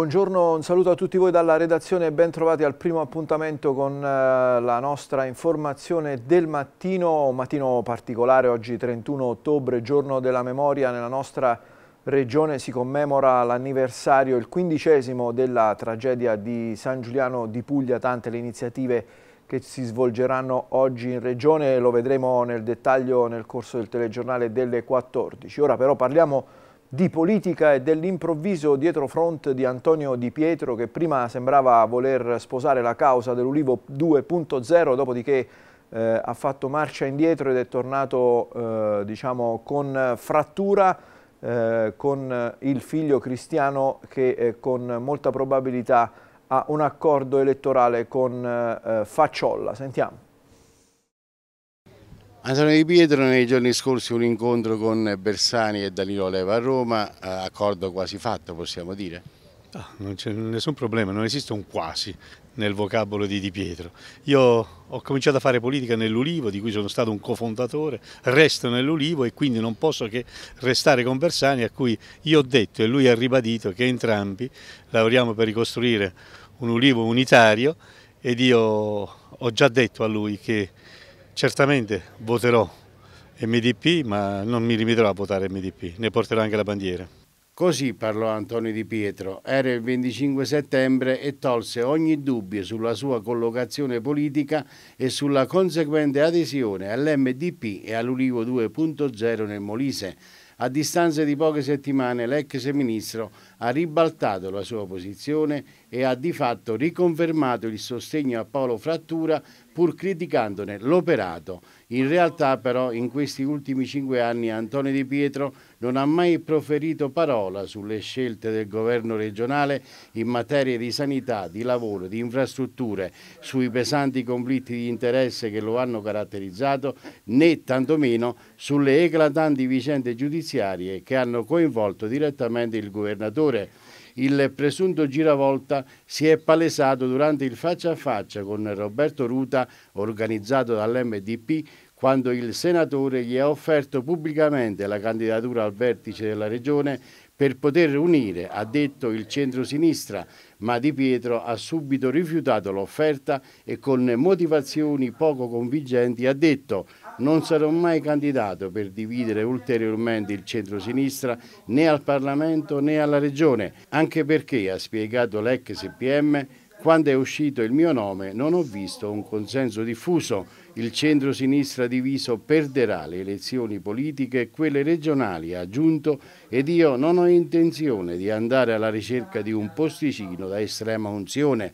Buongiorno, un saluto a tutti voi dalla redazione e ben al primo appuntamento con eh, la nostra informazione del mattino, un mattino particolare oggi 31 ottobre, giorno della memoria nella nostra regione si commemora l'anniversario, il quindicesimo della tragedia di San Giuliano di Puglia, tante le iniziative che si svolgeranno oggi in regione, lo vedremo nel dettaglio nel corso del telegiornale delle 14. Ora però parliamo di di politica e dell'improvviso dietro front di Antonio Di Pietro che prima sembrava voler sposare la causa dell'Ulivo 2.0, dopodiché eh, ha fatto marcia indietro ed è tornato eh, diciamo, con frattura eh, con il figlio cristiano che eh, con molta probabilità ha un accordo elettorale con eh, Facciolla. Sentiamo. Antonio Di Pietro nei giorni scorsi un incontro con Bersani e Danilo Leva a Roma, eh, accordo quasi fatto possiamo dire? No, ah, non c'è nessun problema, non esiste un quasi nel vocabolo di Di Pietro. Io ho cominciato a fare politica nell'Ulivo, di cui sono stato un cofondatore, resto nell'Ulivo e quindi non posso che restare con Bersani a cui io ho detto e lui ha ribadito che entrambi lavoriamo per ricostruire un Ulivo unitario ed io ho già detto a lui che Certamente voterò MDP, ma non mi limiterò a votare MDP, ne porterò anche la bandiera. Così parlò Antonio Di Pietro. Era il 25 settembre e tolse ogni dubbio sulla sua collocazione politica e sulla conseguente adesione all'MDP e all'Ulivo 2.0 nel Molise. A distanza di poche settimane l'ex ministro ha ribaltato la sua posizione e ha di fatto riconfermato il sostegno a Paolo Frattura pur criticandone l'operato. In realtà però in questi ultimi cinque anni Antonio Di Pietro non ha mai proferito parola sulle scelte del governo regionale in materia di sanità, di lavoro, di infrastrutture, sui pesanti conflitti di interesse che lo hanno caratterizzato, né tantomeno sulle eclatanti vicende giudiziarie che hanno coinvolto direttamente il governatore il presunto giravolta si è palesato durante il faccia a faccia con Roberto Ruta organizzato dall'MDP quando il senatore gli ha offerto pubblicamente la candidatura al vertice della regione per poter unire, ha detto il centrosinistra, ma Di Pietro ha subito rifiutato l'offerta e con motivazioni poco convincenti ha detto non sarò mai candidato per dividere ulteriormente il centrosinistra né al Parlamento né alla Regione, anche perché, ha spiegato l'ex PM, quando è uscito il mio nome non ho visto un consenso diffuso il centro-sinistra diviso perderà le elezioni politiche e quelle regionali, ha aggiunto, ed io non ho intenzione di andare alla ricerca di un posticino da estrema unzione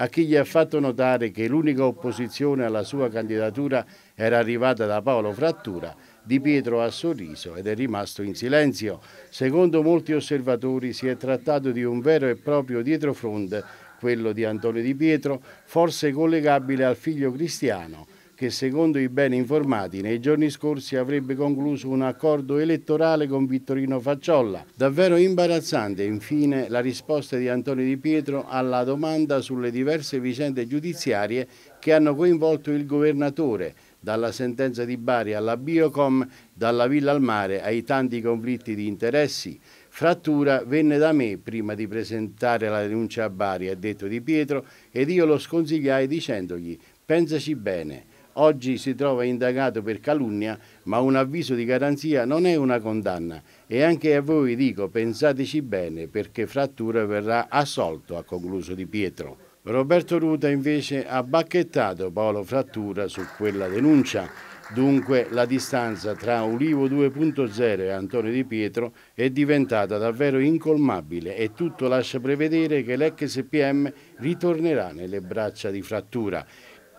a chi gli ha fatto notare che l'unica opposizione alla sua candidatura era arrivata da Paolo Frattura, Di Pietro ha sorriso ed è rimasto in silenzio. Secondo molti osservatori si è trattato di un vero e proprio dietrofront, quello di Antonio Di Pietro, forse collegabile al figlio cristiano che secondo i ben informati nei giorni scorsi avrebbe concluso un accordo elettorale con Vittorino Facciolla. Davvero imbarazzante infine la risposta di Antonio Di Pietro alla domanda sulle diverse vicende giudiziarie che hanno coinvolto il governatore, dalla sentenza di Bari alla Biocom, dalla Villa al Mare ai tanti conflitti di interessi. Frattura venne da me prima di presentare la denuncia a Bari, ha detto Di Pietro, ed io lo sconsigliai dicendogli pensaci bene, Oggi si trova indagato per calunnia, ma un avviso di garanzia non è una condanna. E anche a voi dico, pensateci bene, perché Frattura verrà assolto, ha concluso Di Pietro. Roberto Ruta invece ha bacchettato Paolo Frattura su quella denuncia. Dunque la distanza tra Ulivo 2.0 e Antonio Di Pietro è diventata davvero incolmabile e tutto lascia prevedere che l'ex PM ritornerà nelle braccia di Frattura.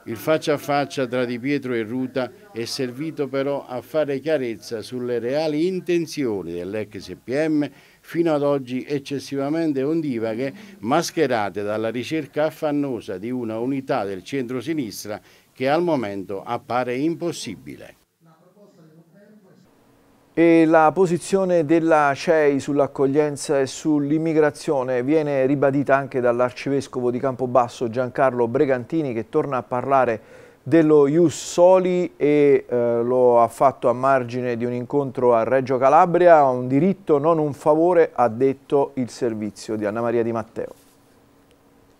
Il faccia a faccia tra Di Pietro e Ruta è servito però a fare chiarezza sulle reali intenzioni dell'ex PM fino ad oggi eccessivamente ondivaghe, mascherate dalla ricerca affannosa di una unità del centro-sinistra che al momento appare impossibile. E la posizione della CEI sull'accoglienza e sull'immigrazione viene ribadita anche dall'arcivescovo di Campobasso Giancarlo Bregantini che torna a parlare dello Ius Soli e eh, lo ha fatto a margine di un incontro a Reggio Calabria, un diritto non un favore ha detto il servizio di Anna Maria Di Matteo.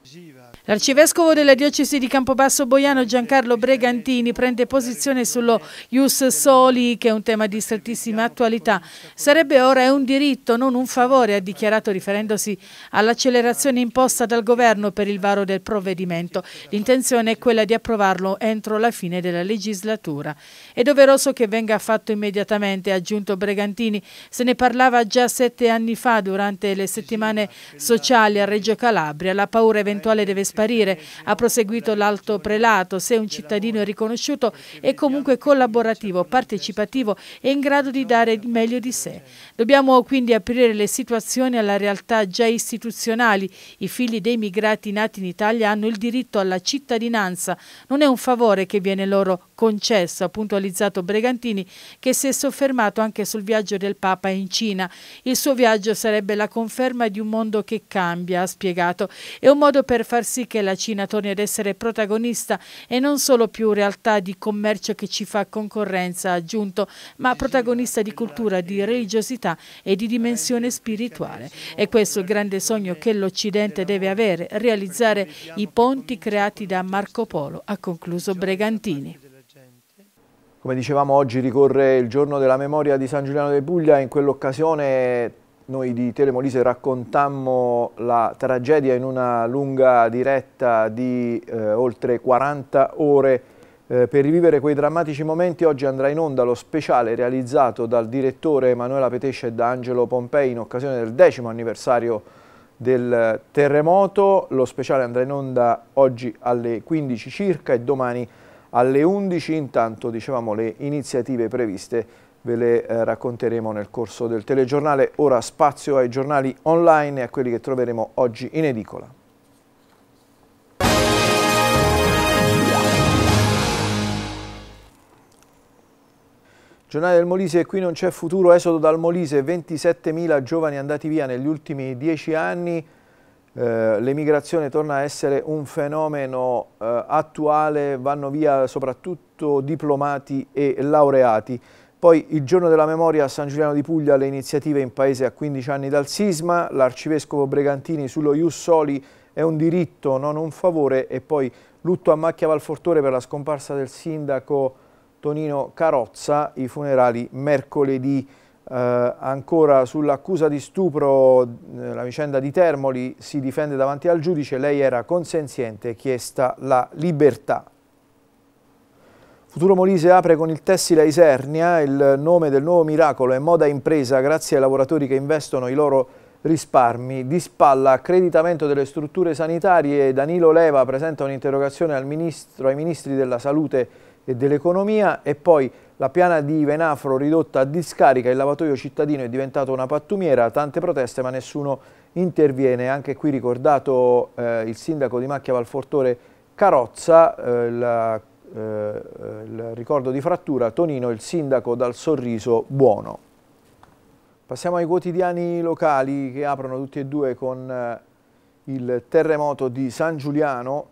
Giva. L'arcivescovo della diocesi di Campobasso Boiano Giancarlo Bregantini prende posizione sullo Ius Soli, che è un tema di strettissima attualità. Sarebbe ora un diritto, non un favore, ha dichiarato riferendosi all'accelerazione imposta dal governo per il varo del provvedimento. L'intenzione è quella di approvarlo entro la fine della legislatura. È doveroso che venga fatto immediatamente, ha aggiunto Bregantini. Se ne parlava già sette anni fa durante le settimane sociali a Reggio Calabria. La paura eventuale deve sparire sparire. Ha proseguito l'alto prelato, se un cittadino è riconosciuto è comunque collaborativo, partecipativo e in grado di dare il meglio di sé. Dobbiamo quindi aprire le situazioni alla realtà già istituzionali. I figli dei migrati nati in Italia hanno il diritto alla cittadinanza, non è un favore che viene loro concesso, ha puntualizzato Bregantini, che si è soffermato anche sul viaggio del Papa in Cina. Il suo viaggio sarebbe la conferma di un mondo che cambia, ha spiegato. È un modo per far sì che la Cina torni ad essere protagonista e non solo più realtà di commercio che ci fa concorrenza, ha aggiunto, ma protagonista di cultura, di religiosità e di dimensione spirituale. E questo è il grande sogno che l'Occidente deve avere, realizzare i ponti creati da Marco Polo, ha concluso Bregantini. Come dicevamo oggi ricorre il giorno della memoria di San Giuliano de Puglia, in quell'occasione noi di Telemolise raccontammo la tragedia in una lunga diretta di eh, oltre 40 ore eh, per rivivere quei drammatici momenti oggi andrà in onda lo speciale realizzato dal direttore Emanuela Petesce e da Angelo Pompei in occasione del decimo anniversario del terremoto. Lo speciale andrà in onda oggi alle 15 circa e domani alle alle 11. Intanto dicevamo le iniziative previste ve le eh, racconteremo nel corso del telegiornale. Ora spazio ai giornali online e a quelli che troveremo oggi in edicola. Giornale del Molise, qui non c'è futuro, esodo dal Molise, 27.000 giovani andati via negli ultimi dieci anni, eh, l'emigrazione torna a essere un fenomeno eh, attuale, vanno via soprattutto diplomati e laureati. Poi il giorno della memoria a San Giuliano di Puglia le iniziative in paese a 15 anni dal sisma, l'arcivescovo Bregantini sullo Jussoli è un diritto, non un favore e poi lutto a macchia Valfortore per la scomparsa del sindaco Tonino Carozza, i funerali mercoledì eh, ancora sull'accusa di stupro, eh, la vicenda di Termoli si difende davanti al giudice, lei era consenziente, chiesta la libertà. Futuro Molise apre con il tessile Isernia, il nome del nuovo miracolo è moda impresa grazie ai lavoratori che investono i loro risparmi. Di spalla accreditamento delle strutture sanitarie, Danilo Leva presenta un'interrogazione ai ministri della salute e dell'economia e poi la piana di Venafro ridotta a discarica, il lavatoio cittadino è diventato una pattumiera, tante proteste ma nessuno interviene. Anche qui ricordato eh, il sindaco di Macchia Valfortore Carozza, eh, la, eh, il ricordo di frattura, Tonino il sindaco dal sorriso buono. Passiamo ai quotidiani locali che aprono tutti e due con eh, il terremoto di San Giuliano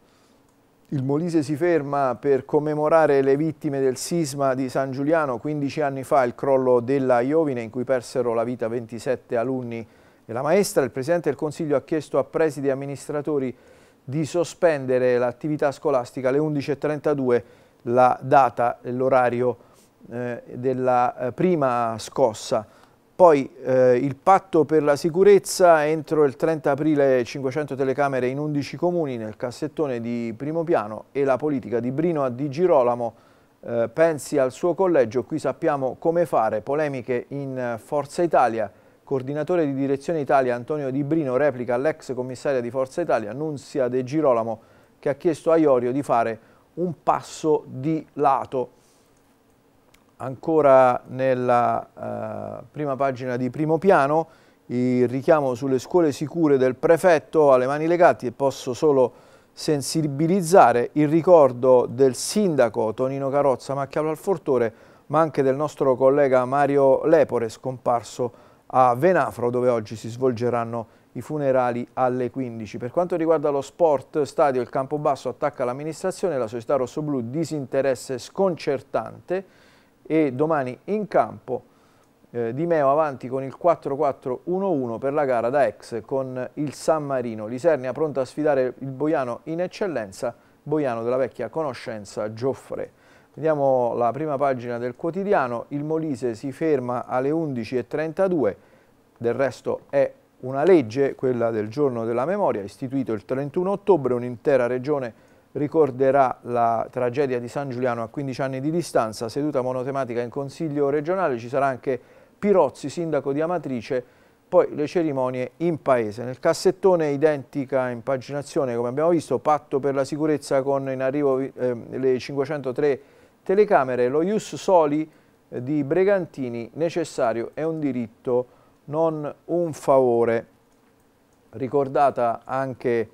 il Molise si ferma per commemorare le vittime del sisma di San Giuliano 15 anni fa, il crollo della Iovine in cui persero la vita 27 alunni e la maestra. Il Presidente del Consiglio ha chiesto a presidi e amministratori di sospendere l'attività scolastica alle 11.32, la data e l'orario eh, della eh, prima scossa. Poi eh, il patto per la sicurezza, entro il 30 aprile 500 telecamere in 11 comuni nel cassettone di primo piano e la politica di Brino a Di Girolamo, eh, pensi al suo collegio, qui sappiamo come fare, polemiche in Forza Italia, coordinatore di direzione Italia Antonio Di Brino replica all'ex commissaria di Forza Italia Nunzia De Girolamo che ha chiesto a Iorio di fare un passo di lato ancora nella eh, prima pagina di primo piano il richiamo sulle scuole sicure del prefetto alle mani legate e posso solo sensibilizzare il ricordo del sindaco Tonino Carozza Macchialo al Fortore ma anche del nostro collega Mario Lepore scomparso a Venafro dove oggi si svolgeranno i funerali alle 15. Per quanto riguarda lo sport stadio il campo basso attacca l'amministrazione e la società rossoblù disinteresse sconcertante e domani in campo eh, Di Meo avanti con il 4-4-1-1 per la gara da ex con il San Marino. Lisernia pronta a sfidare il Boiano in eccellenza, Boiano della vecchia conoscenza Gioffre. Vediamo la prima pagina del quotidiano, il Molise si ferma alle 11.32, del resto è una legge, quella del giorno della memoria, istituito il 31 ottobre, un'intera regione ricorderà la tragedia di San Giuliano a 15 anni di distanza, seduta monotematica in Consiglio regionale, ci sarà anche Pirozzi, sindaco di Amatrice, poi le cerimonie in paese. Nel cassettone identica impaginazione, come abbiamo visto, patto per la sicurezza con in arrivo eh, le 503 telecamere, lo Ius Soli eh, di Bregantini, necessario è un diritto, non un favore. Ricordata anche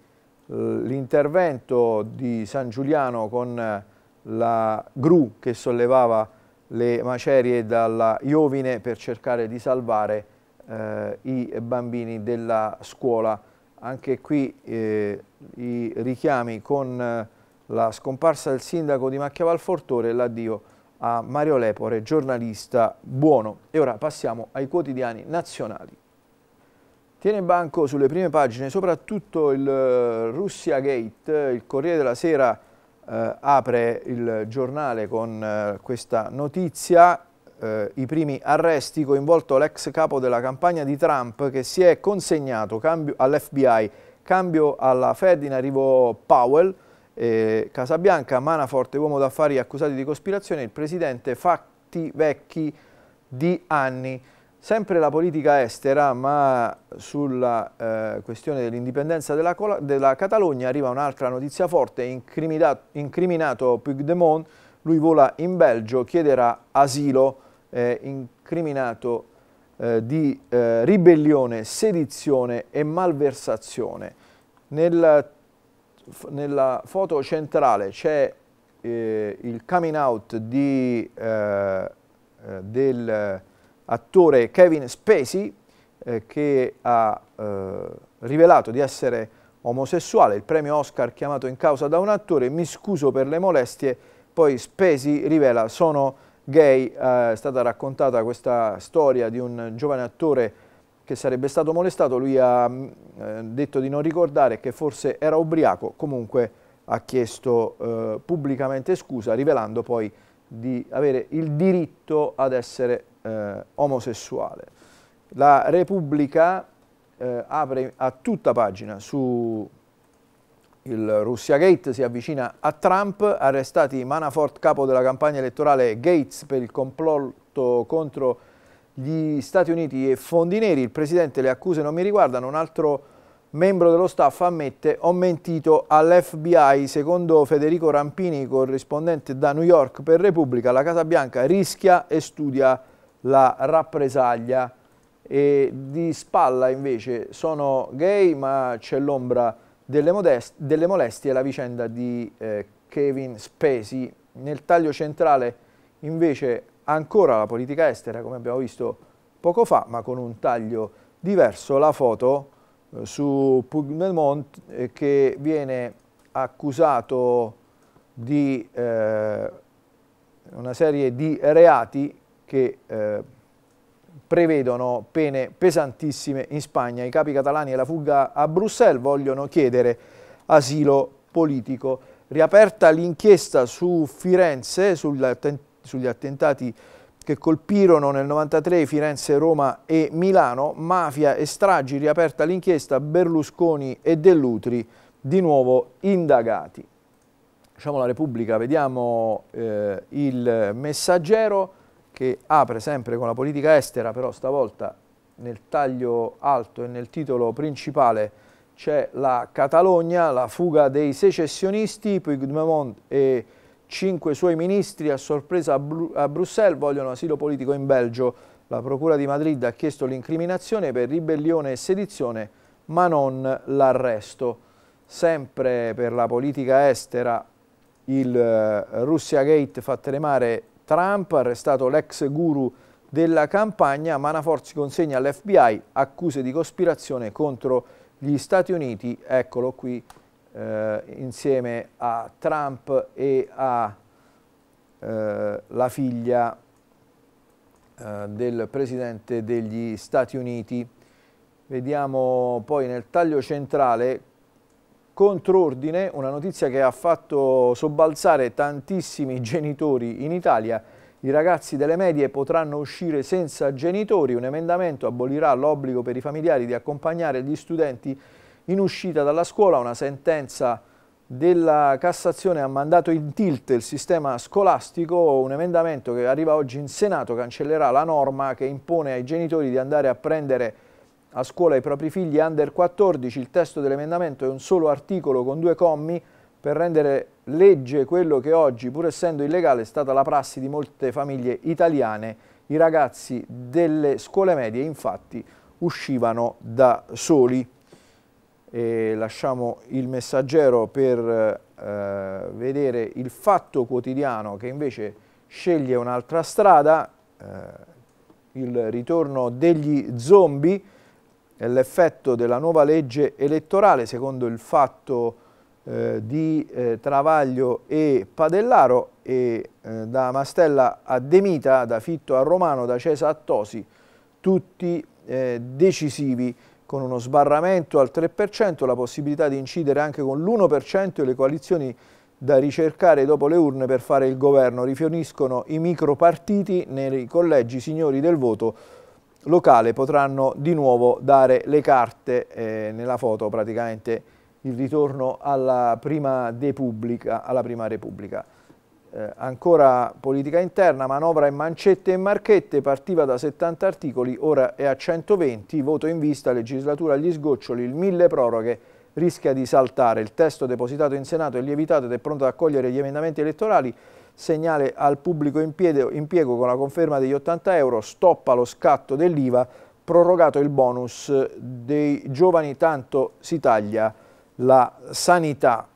eh, l'intervento di San Giuliano con eh, la gru che sollevava le macerie dalla Iovine per cercare di salvare eh, i bambini della scuola. Anche qui eh, i richiami con eh, la scomparsa del sindaco di Macchiaval Fortore e l'addio a Mario Lepore, giornalista buono. E ora passiamo ai quotidiani nazionali. Tiene in banco sulle prime pagine soprattutto il eh, Russia Gate, il Corriere della Sera eh, apre il giornale con eh, questa notizia, eh, i primi arresti coinvolto l'ex capo della campagna di Trump che si è consegnato all'FBI, cambio alla Fed in arrivo Powell, Casabianca, Manafort, uomo d'affari accusati di cospirazione, il presidente fatti vecchi di anni. Sempre la politica estera, ma sulla eh, questione dell'indipendenza della, della, Catalogna arriva un'altra notizia forte, incriminato, incriminato Puigdemont, lui vola in Belgio, chiederà asilo, eh, incriminato eh, di eh, ribellione, sedizione e malversazione. Nel, nella foto centrale c'è eh, il coming out di, eh, del attore Kevin Spacey eh, che ha eh, rivelato di essere omosessuale, il premio Oscar chiamato in causa da un attore, mi scuso per le molestie, poi Spacey rivela sono gay, eh, è stata raccontata questa storia di un giovane attore che sarebbe stato molestato, lui ha mm, eh, detto di non ricordare che forse era ubriaco, comunque ha chiesto eh, pubblicamente scusa, rivelando poi di avere il diritto ad essere eh, omosessuale. La Repubblica eh, apre a tutta pagina su il Russia Gate, si avvicina a Trump, arrestati Manafort, capo della campagna elettorale Gates per il complotto contro gli Stati Uniti e fondi neri, il presidente le accuse non mi riguardano, un altro membro dello staff ammette ho mentito all'FBI, secondo Federico Rampini, corrispondente da New York per Repubblica, la Casa Bianca rischia e studia la rappresaglia e di spalla invece sono gay ma c'è l'ombra delle, delle, molestie la vicenda di eh, Kevin Spesi. Nel taglio centrale invece ancora la politica estera come abbiamo visto poco fa ma con un taglio diverso la foto eh, su Pugnemont eh, che viene accusato di eh, una serie di reati che eh, prevedono pene pesantissime in Spagna. I capi catalani e la fuga a Bruxelles vogliono chiedere asilo politico. Riaperta l'inchiesta su Firenze, attent sugli attentati che colpirono nel 93 Firenze, Roma e Milano, mafia e stragi, riaperta l'inchiesta, Berlusconi e Dell'Utri di nuovo indagati. Facciamo la Repubblica, vediamo eh, il messaggero che apre sempre con la politica estera, però stavolta nel taglio alto e nel titolo principale c'è la Catalogna, la fuga dei secessionisti, Puigdemont e cinque suoi ministri a sorpresa a, Bru a Bruxelles vogliono asilo politico in Belgio. La Procura di Madrid ha chiesto l'incriminazione per ribellione e sedizione, ma non l'arresto. Sempre per la politica estera, il eh, Russia Gate fa tremare Trump, arrestato l'ex guru della campagna, Manafort si consegna all'FBI accuse di cospirazione contro gli Stati Uniti, eccolo qui eh, insieme a Trump e alla eh, figlia eh, del Presidente degli Stati Uniti. Vediamo poi nel taglio centrale controordine, una notizia che ha fatto sobbalzare tantissimi genitori in Italia. I ragazzi delle medie potranno uscire senza genitori, un emendamento abolirà l'obbligo per i familiari di accompagnare gli studenti in uscita dalla scuola, una sentenza della Cassazione ha mandato in tilt il sistema scolastico, un emendamento che arriva oggi in Senato cancellerà la norma che impone ai genitori di andare a prendere a scuola ai propri figli under 14. Il testo dell'emendamento è un solo articolo con due commi per rendere legge quello che oggi, pur essendo illegale, è stata la prassi di molte famiglie italiane. I ragazzi delle scuole medie infatti uscivano da soli. E lasciamo il messaggero per eh, vedere il fatto quotidiano che invece sceglie un'altra strada, eh, il ritorno degli zombie l'effetto della nuova legge elettorale secondo il fatto eh, di eh, Travaglio e Padellaro e eh, da Mastella a Demita, da Fitto a Romano, da Cesa a Tosi, tutti eh, decisivi con uno sbarramento al 3%, la possibilità di incidere anche con l'1% e le coalizioni da ricercare dopo le urne per fare il governo. Rifiuniscono i micropartiti nei collegi signori del voto locale potranno di nuovo dare le carte eh, nella foto praticamente il ritorno alla prima, Repubblica. Alla prima Repubblica. Eh, ancora politica interna, manovra in mancette e marchette, partiva da 70 articoli, ora è a 120, voto in vista, legislatura agli sgoccioli, il mille proroghe rischia di saltare. Il testo depositato in Senato è lievitato ed è pronto ad accogliere gli emendamenti elettorali segnale al pubblico impiego, con la conferma degli 80 euro, stoppa lo scatto dell'IVA, prorogato il bonus dei giovani, tanto si taglia la sanità.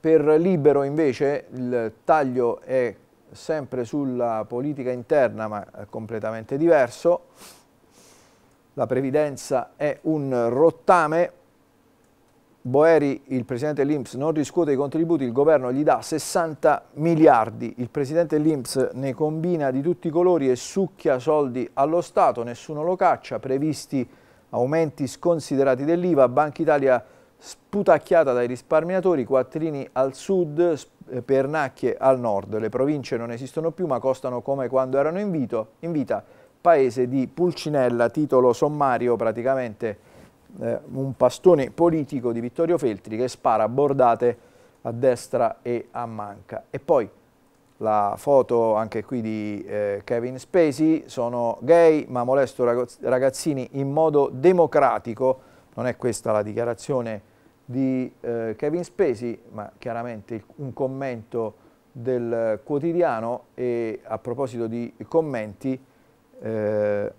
Per libero invece il taglio è sempre sulla politica interna ma completamente diverso, la previdenza è un rottame, Boeri, il presidente dell'Inps, non riscuote i contributi, il governo gli dà 60 miliardi, il presidente dell'Inps ne combina di tutti i colori e succhia soldi allo Stato, nessuno lo caccia, previsti aumenti sconsiderati dell'IVA, Banca Italia sputacchiata dai risparmiatori, quattrini al sud, eh, pernacchie al nord, le province non esistono più ma costano come quando erano in, vito, in vita, paese di Pulcinella, titolo sommario praticamente eh, un pastone politico di Vittorio Feltri che spara bordate a destra e a manca. E poi la foto anche qui di eh, Kevin Spacey, sono gay ma molesto ragazzini in modo democratico, non è questa la dichiarazione di eh, Kevin Spacey, ma chiaramente un commento del quotidiano e a proposito di commenti eh,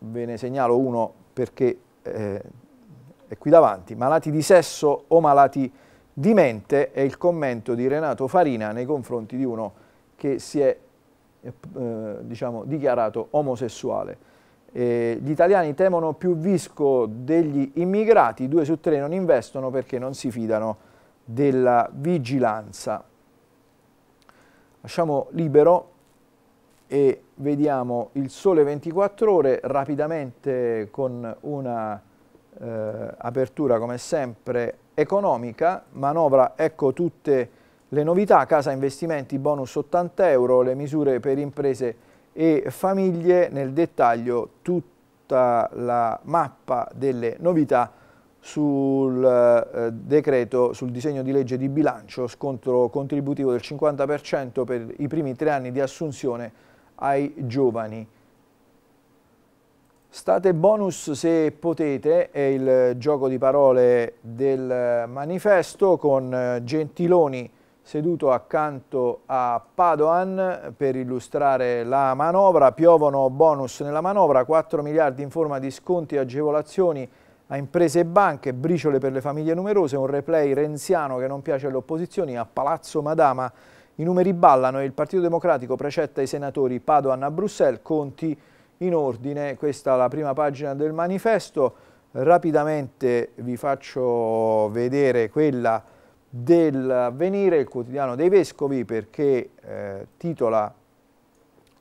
ve ne segnalo uno perché eh, è qui davanti, malati di sesso o malati di mente, è il commento di Renato Farina nei confronti di uno che si è eh, diciamo, dichiarato omosessuale. Eh, gli italiani temono più visco degli immigrati, due su tre non investono perché non si fidano della vigilanza. Lasciamo libero e vediamo il sole 24 ore rapidamente con una eh, apertura come sempre economica, manovra ecco tutte le novità, casa investimenti bonus 80 euro, le misure per imprese e famiglie, nel dettaglio tutta la mappa delle novità sul eh, decreto, sul disegno di legge di bilancio, scontro contributivo del 50% per i primi tre anni di assunzione ai giovani. State bonus se potete è il gioco di parole del manifesto con eh, Gentiloni seduto accanto a Padoan per illustrare la manovra. Piovono bonus nella manovra, 4 miliardi in forma di sconti e agevolazioni a imprese e banche, briciole per le famiglie numerose, un replay renziano che non piace alle opposizioni a Palazzo Madama. I numeri ballano e il Partito Democratico precetta i senatori Padoan a Bruxelles, Conti in ordine, questa è la prima pagina del manifesto, rapidamente vi faccio vedere quella dell'avvenire, il quotidiano dei Vescovi, perché eh, titola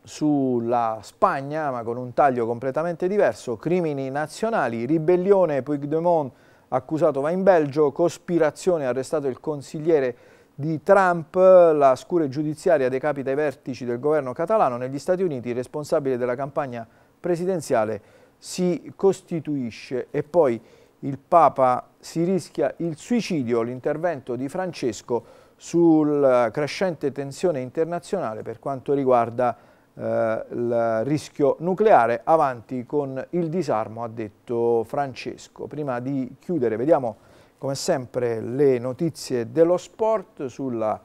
sulla Spagna, ma con un taglio completamente diverso, crimini nazionali, ribellione, Puigdemont accusato va in Belgio, cospirazione, arrestato il consigliere di Trump, la scure giudiziaria decapita i vertici del governo catalano. Negli Stati Uniti il responsabile della campagna presidenziale si costituisce e poi il Papa si rischia il suicidio, l'intervento di Francesco sulla crescente tensione internazionale per quanto riguarda eh, il rischio nucleare, avanti con il disarmo, ha detto Francesco. Prima di chiudere, vediamo come sempre le notizie dello sport sulla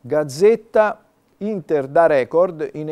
Gazzetta Inter da record, i,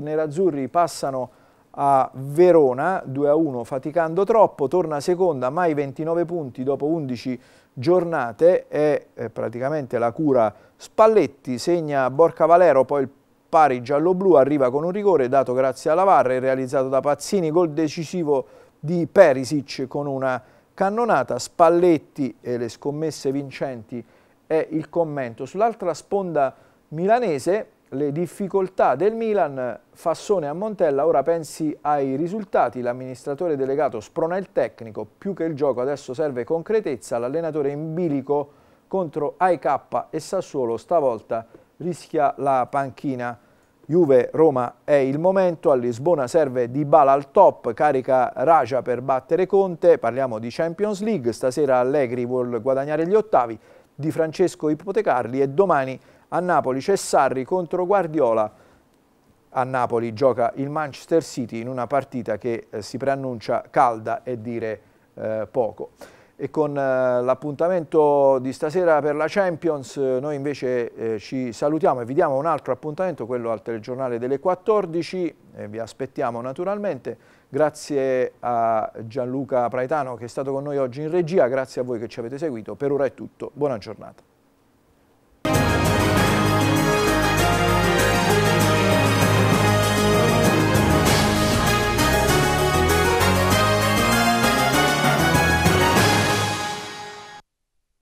nerazzurri passano a Verona 2-1 faticando troppo, torna seconda, mai 29 punti dopo 11 giornate, è eh, praticamente la cura Spalletti, segna Borca Valero, poi il pari giallo-blu, arriva con un rigore dato grazie alla VAR e realizzato da Pazzini, gol decisivo di Perisic con una Cannonata, Spalletti e le scommesse vincenti è il commento. Sull'altra sponda milanese le difficoltà del Milan, Fassone a Montella, ora pensi ai risultati, l'amministratore delegato sprona il tecnico, più che il gioco adesso serve concretezza, l'allenatore in bilico contro AIK e Sassuolo stavolta rischia la panchina. Juve-Roma è il momento, a Lisbona serve Dybala al top, carica Raja per battere Conte, parliamo di Champions League, stasera Allegri vuole guadagnare gli ottavi, Di Francesco ipotecarli e domani a Napoli c'è Sarri contro Guardiola. A Napoli gioca il Manchester City in una partita che eh, si preannuncia calda e dire eh, poco e con eh, l'appuntamento di stasera per la Champions eh, noi invece eh, ci salutiamo e vi diamo un altro appuntamento, quello al telegiornale delle 14, eh, vi aspettiamo naturalmente, grazie a Gianluca Praetano che è stato con noi oggi in regia, grazie a voi che ci avete seguito, per ora è tutto, buona giornata.